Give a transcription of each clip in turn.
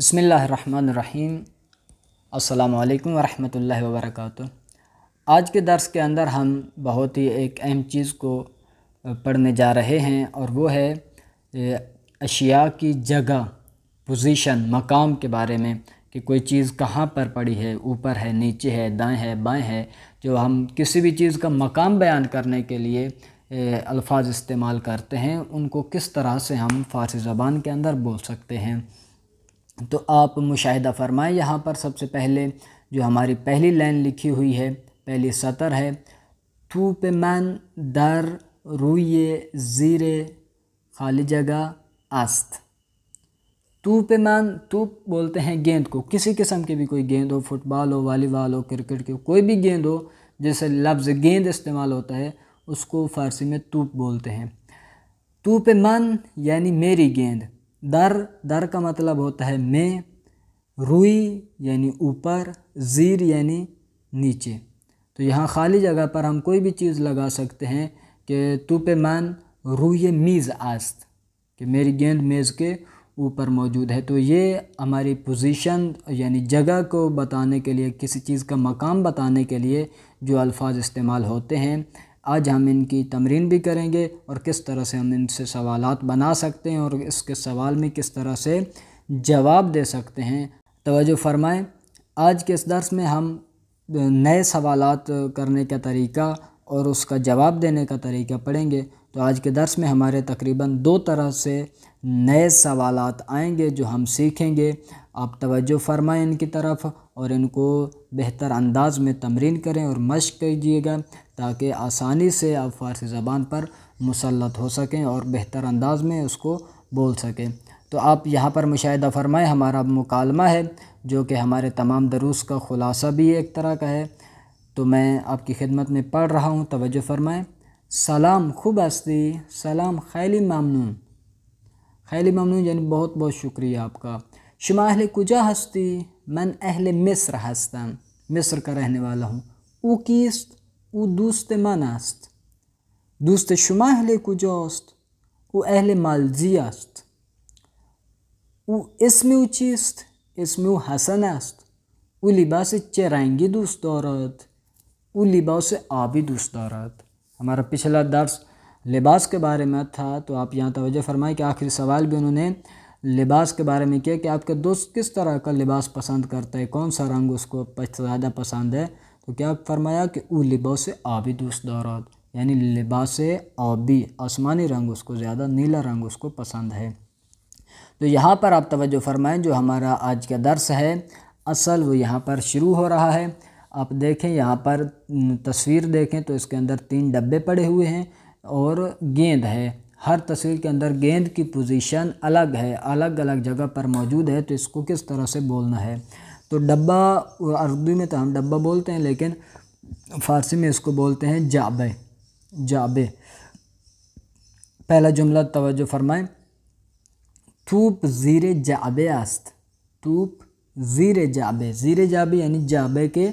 बसमीम् अल्लाम वरहमल वर्क आज के दर्स के अंदर हम बहुत ही एक अहम चीज़ को पढ़ने जा रहे हैं और वो है अशिया की जगह पोजीशन मकाम के बारे में कि कोई चीज़ कहाँ पर पड़ी है ऊपर है नीचे है दाएं है बाएं है जो हम किसी भी चीज़ का मकाम बयान करने के लिए अल्फाज इस्तेमाल करते हैं उनको किस तरह से हम फ़ारसी ज़बान के अंदर बोल सकते हैं तो आप मुशाहिदा फरमाएँ यहाँ पर सबसे पहले जो हमारी पहली लाइन लिखी हुई है पहली सतर है तो पे मन दर रुई ज़ीरे खाली जगह आस्त तो पे मान तो बोलते हैं गेंद को किसी किस्म के भी कोई गेंद हो फुटबॉल हो वॉलीबॉल हो क्रिकेट की हो कोई भी गेंद हो जैसे लफ्ज़ गेंद इस्तेमाल होता है उसको फ़ारसी में तूप बोलते हैं तो पे मन यानी मेरी गेंद दर दर का मतलब होता है मे रुई यानी ऊपर ज़ीर यानी नीचे तो यहाँ खाली जगह पर हम कोई भी चीज़ लगा सकते हैं कि तू पे मान रुई मीज़ आस्त कि मेरी गेंद मेज़ के ऊपर मौजूद है तो ये हमारी पोजीशन यानी जगह को बताने के लिए किसी चीज़ का मकाम बताने के लिए जो अल्फाज इस्तेमाल होते हैं आज हम इनकी तमरीन भी करेंगे और किस तरह से हम इनसे सवालात बना सकते हैं और इसके सवाल में किस तरह से जवाब दे सकते हैं तोज्जो फरमाएँ आज के इस दर्स में हम नए सवालात करने का तरीका और उसका जवाब देने का तरीका पढ़ेंगे तो आज के दर्स में हमारे तकरीबन दो तरह से नए सवाल आएंगे जो हम सीखेंगे आप तवज्जो फरमाएं इनकी तरफ और इनको बेहतर अंदाज में तमरीन करें और मश्क कीजिएगा ताकि आसानी से आप फारसी ज़बान पर मुसलत हो सकें और बेहतर अंदाज में उसको बोल सकें तो आप यहाँ पर मुशाह फरमाएँ हमारा मुकालमा है जो कि हमारे तमाम दरूस का ख़ुलासा भी एक तरह का है तो मैं आपकी खिदमत में पढ़ रहा हूँ तोज्जो फरमाएँ सलाम खूब हस्ती सलाम खैली ममनून खैली ममनून यानी बहुत बहुत शुक्रिया आपका शुमा अहल कुजा हस्ती मन अहल मिस्र हस्तम मिस्र का रहने वाला हूँ किस्त او دوست من است دوست شما اهل کجاست او اهل ملزی است او اسم او چیست اسم او حسن است او لباس چه رنگی دوست دارد او لباس آبی دوست دارد ہمارا پچھلا درس لباس کے بارے میں تھا تو آپ یہاں توجہ فرمائیں کہ آخری سوال بھی انہوں نے لباس که بارے میں کیا کہ آپ دوست کس طرح لباس پسند کرتا ہے کون سا رنگ اس کو زیادہ پسند ہے तो क्या फरमाया कि वो लिबास आबी दोस्त दौरात यानी लिबास आबी आसमानी रंग उसको ज़्यादा नीला रंग उसको पसंद है तो यहाँ पर आप तवज्जो फरमाएं जो हमारा आज का दर्स है असल वो यहाँ पर शुरू हो रहा है आप देखें यहाँ पर तस्वीर देखें तो इसके अंदर तीन डब्बे पड़े हुए हैं और गेंद है हर तस्वीर के अंदर गेंद की पोजीशन अलग है अलग अलग जगह पर मौजूद है तो इसको किस तरह से बोलना है तो डब्बा अरबी में तो हम डब्बा बोलते हैं लेकिन फ़ारसी में इसको बोलते हैं जाबे जाबे पहला जुमला तोज्जो फरमाएं तूप ज़ीरे जाबे आस्त तूप ज़ीरे जाबे ज़ीरे जाबे यानी जाबे के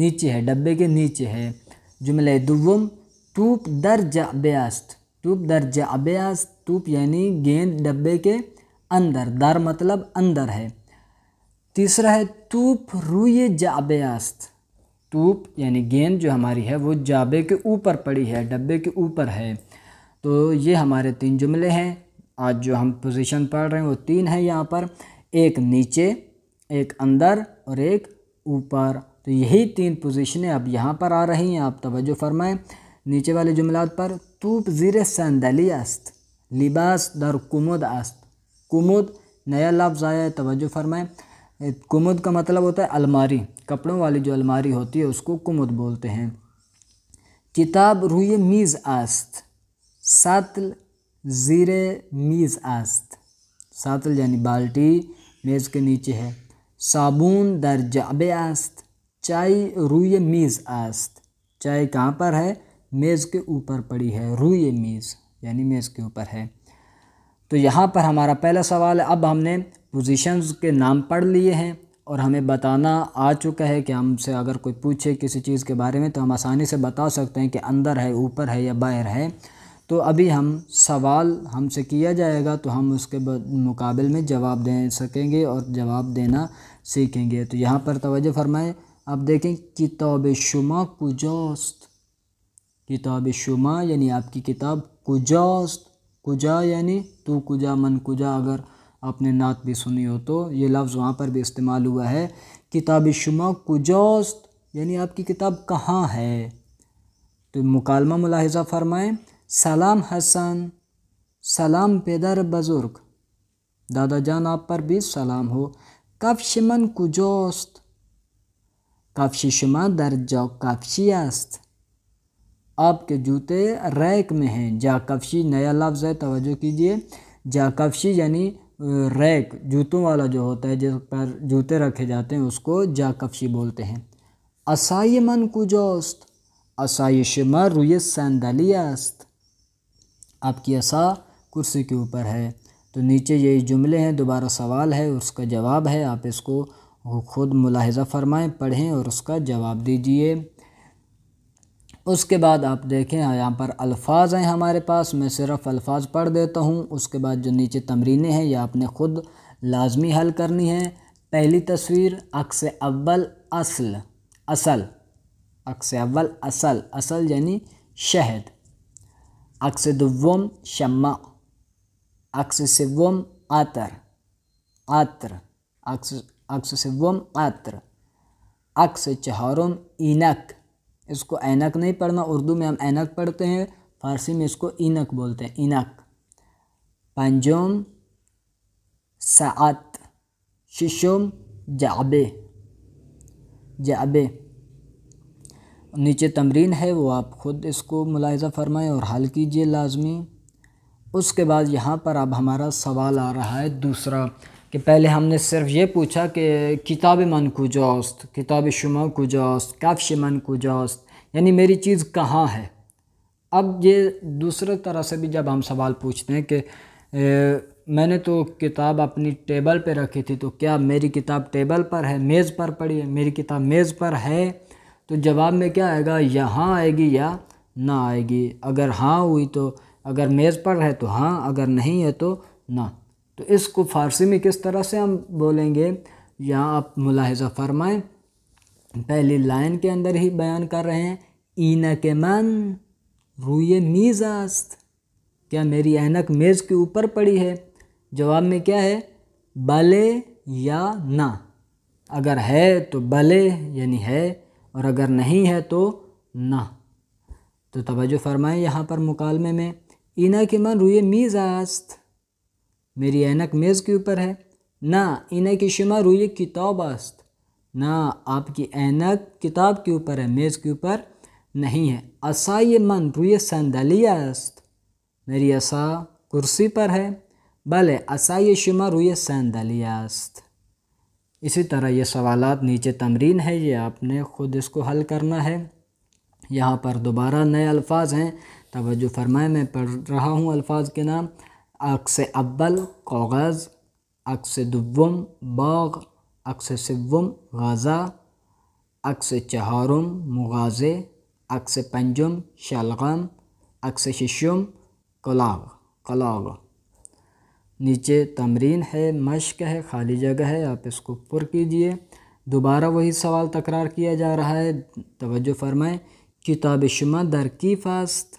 नीचे है डब्बे के नीचे है जुमले दुवम तूप दर जाबे आस्त तूप दर जाबे आस्त तूप यानी गेंद डब्बे के अंदर दर मतलब अंदर है तीसरा है तूप रूए जाबे आस्त तूप यानी गेंद जो हमारी है वो जाबे के ऊपर पड़ी है डब्बे के ऊपर है तो ये हमारे तीन जुमले हैं आज जो हम पोजीशन पढ़ रहे हैं वो तीन है यहाँ पर एक नीचे एक अंदर और एक ऊपर तो यही तीन पोजीशनें अब यहाँ पर आ रही हैं आप तवज्जो फरमाएं नीचे वाले जुमलात पर तूप ज़ीर सैंदली अस्त लिबास दर कुमुद अस्त कुमुद नया लफ्ज़ आया है तवज्जो फरमाएं कुमुद का मतलब होता है अलमारी कपड़ों वाली जो अलमारी होती है उसको कुमुद बोलते हैं किताब रुए मीज़ आस्त सातल ज़ीरे मीज़ आस्त सातल यानी बाल्टी मेज़ के नीचे है साबुन दर जाब आस्त चाय रुए मीज़ आस्त चाय कहाँ पर है मेज़ के ऊपर पड़ी है रुए मीज़ यानी मेज़ के ऊपर है तो यहाँ पर हमारा पहला सवाल है अब हमने पोजीशंस के नाम पढ़ लिए हैं और हमें बताना आ चुका है कि हमसे अगर कोई पूछे किसी चीज़ के बारे में तो हम आसानी से बता सकते हैं कि अंदर है ऊपर है या बाहर है तो अभी हम सवाल हमसे किया जाएगा तो हम उसके मुकाबले में जवाब दे सकेंगे और जवाब देना सीखेंगे तो यहाँ पर तोज्जो फरमाएँ आप देखें किताब शुमा कुजोस्त किताब शुमा यानी आपकी किताब कुजोस्त कुजा यानी तू कुजा मन कुजा अगर आपने नात भी सुनी हो तो ये लफ्ज़ वहाँ पर भी इस्तेमाल हुआ है किताब शुमा कुजोस्त यानी आपकी किताब कहाँ है तो मुकालमा मुलाहजा फरमाएँ सलाम हसन सलाम पेदर बुज़ुर्ग दादा जान आप पर भी सलाम हो कफशमन कुजोस्त काफशी शुमा दर जा काफशी आपके जूते रैक में हैं जा कफशी नया लफ्ज़ है तोज्जो कीजिए जा कफशी यानी रैक जूतों वाला जो होता है जिस पर जूते रखे जाते हैं उसको जाकफशी बोलते हैं मन कुजोस्त असayishma रुय सैंदलियास्त आपकी असा कुर्सी के ऊपर है तो नीचे यही जुमले हैं दोबारा सवाल है उसका जवाब है आप इसको खुद मुलाहजा फरमाएं पढ़ें और उसका जवाब दीजिए उसके बाद आप देखें हाँ, यहाँ पर अल्फाज हैं हमारे पास मैं सिर्फ अल्फाज पढ़ देता हूँ उसके बाद जो नीचे तमरीने हैं यह आपने ख़ुद लाजमी हल करनी है पहली तस्वीर अक्स अव्वल असल असल अक्स अव्वल असल असल यानी शहद अक्स दुवम शम्मा अक्स सिवम आतर आत्र अक्स अक्स सिवम आत्र अक्स चहारम इनक इसको ऐनक नहीं पढ़ना उर्दू में हम ऐनक पढ़ते हैं फारसी में इसको इनक बोलते हैं इनक पंजोम सात शिशोम जाबे जाबे नीचे तमरीन है वो आप ख़ुद इसको मुलायजा फरमाएँ और हल कीजिए लाजमी उसके बाद यहाँ पर अब हमारा सवाल आ रहा है दूसरा कि पहले हमने सिर्फ ये पूछा कि किताब मन कुजास्त किताब शुमा कुजास्त काफ़ मन कुजास्त यानी मेरी चीज़ कहाँ है अब ये दूसरे तरह से भी जब हम सवाल पूछते हैं कि मैंने तो किताब अपनी टेबल पे रखी थी तो क्या मेरी किताब टेबल पर है मेज़ पर पड़ी है मेरी किताब मेज़ पर है तो जवाब में क्या आएगा यहाँ आएगी या ना आएगी अगर हाँ हुई तो अगर मेज़ पर है तो हाँ अगर नहीं है तो ना तो इसको फ़ारसी में किस तरह से हम बोलेंगे यहाँ आप मुलाहजा फरमाएँ पहली लाइन के अंदर ही बयान कर रहे हैं ईना के मन रुए मीज़ आस्त क्या मेरी ऐनक मेज़ के ऊपर पड़ी है जवाब में क्या है भले या ना अगर है तो भले यानी है और अगर नहीं है तो ना तो तोज्जो फरमाएं यहाँ पर मुकालमे में ईना के मन रुए मीज़ आस्त मेरी ऐनक मेज़ के ऊपर है ना इन्हें की शुमार हुई किताब आस्त ना आपकी ऐनक किताब के ऊपर है मेज़ के ऊपर नहीं है असा मन रुई संदलिया अस्त मेरी असा कुर्सी पर है भले असा ये शुमार हुई संदलिया अस्त इसी तरह ये सवालात नीचे तमरीन है ये आपने ख़ुद इसको हल करना है यहाँ पर दोबारा नए अल्फाज हैं तोज्जो फरमाए मैं पढ़ रहा हूँ अल्फाज के नाम अक्स अव्वल कागज़ अक्स दुवम बाग अक्स सिवम गज़ा अक्स चहारम मुगाज़े अक्स पंजम शलगम अक्स शशम कलाग कलाग नीचे तमरीन है मश्क है खाली जगह है आप इसको पुर कीजिए दोबारा वही सवाल तकरार किया जा रहा है तवज्जो फरमाएं किताब शुमा दर की फास्त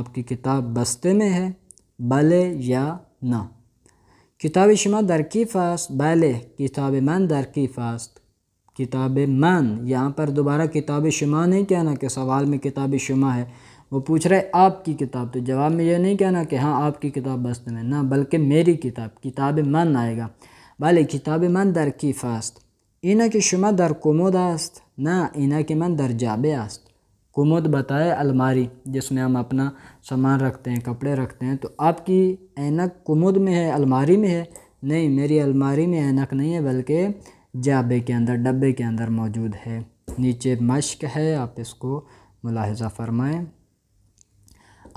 आपकी किताब बस्ते में है بله یا نه کتاب شما در کیف است بله کتاب من در کیف است کتاب من یہاں پر دوبارہ کتاب شما نہیں کہنا کہ سوال میں کتاب شما ہے وہ پوچھ رہے آپ کی کتاب تو جواب میں یہ نہیں کہنا کہ ہاں آپ کی کتاب بست میں نہ بلکہ میری کتاب کتاب من آئے گا بلے کتاب من در کیف است اینا که شما در کمود است نہ اینا که من در جابے است कुमुद बताए अलमारी जिसमें हम अपना सामान रखते हैं कपड़े रखते हैं तो आपकी ऐनक कुमुद में है अलमारी में है नहीं मेरी अलमारी में ऐनक नहीं है बल्कि जाबे के अंदर डब्बे के अंदर मौजूद है नीचे मश्क है आप इसको मुलाहजा फरमाएँ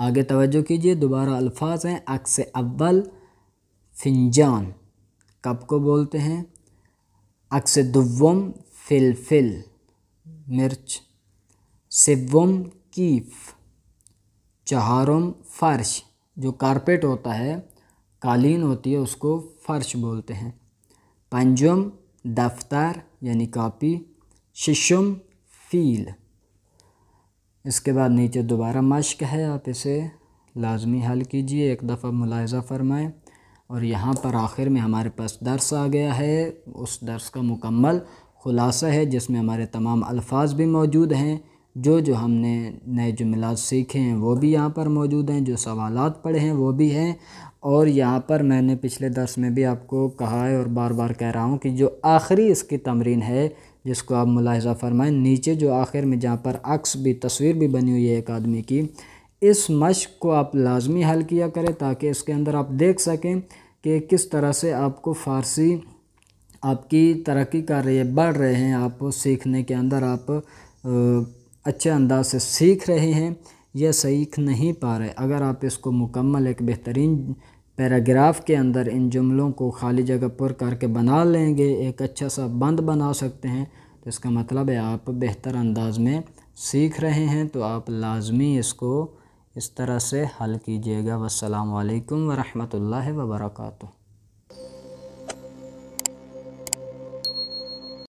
आगे तवज्जो कीजिए दोबारा अल्फाज हैं अक्स अव्वल फिंजान कप को बोलते हैं अक्स दुवम फिलफिल मिर्च सेवम कीफ चहारम फर्श जो कारपेट होता है कालीन होती है उसको फर्श बोलते हैं पंजम दफ्तर यानी कापी शिशम फील इसके बाद नीचे दोबारा मश्क है आप इसे लाजमी हल कीजिए एक दफ़ा मुलायजा फरमाएं और यहाँ पर आखिर में हमारे पास दर्स आ गया है उस दर्स का मुकम्मल ख़ुलासा है जिसमें हमारे तमाम अल्फाज भी मौजूद हैं जो जो हमने नए जुमलात सीखे हैं वो भी यहाँ पर मौजूद हैं जो सवालात पढ़े हैं वो भी हैं और यहाँ पर मैंने पिछले दर्स में भी आपको कहा है और बार बार कह रहा हूँ कि जो आखिरी इसकी तमरीन है जिसको आप मुलाहजा फरमाएं नीचे जो आखिर में जहाँ पर अक्स भी तस्वीर भी बनी हुई है एक आदमी की इस मश्क को आप लाजमी हल किया करें ताकि इसके अंदर आप देख सकें कि किस तरह से आपको फ़ारसी आपकी तरक्की कर रही है बढ़ रहे हैं आप सीखने के अंदर आप अच्छे अंदाज से सीख रहे हैं या सीख नहीं पा रहे अगर आप इसको मुकम्मल एक बेहतरीन पैराग्राफ के अंदर इन जुमलों को खाली जगह पर करके बना लेंगे एक अच्छा सा बंद बना सकते हैं तो इसका मतलब है आप बेहतर अंदाज में सीख रहे हैं तो आप लाजमी इसको इस तरह से हल कीजिएगा वालेकुम वरहमतुल्लाहि वबरकू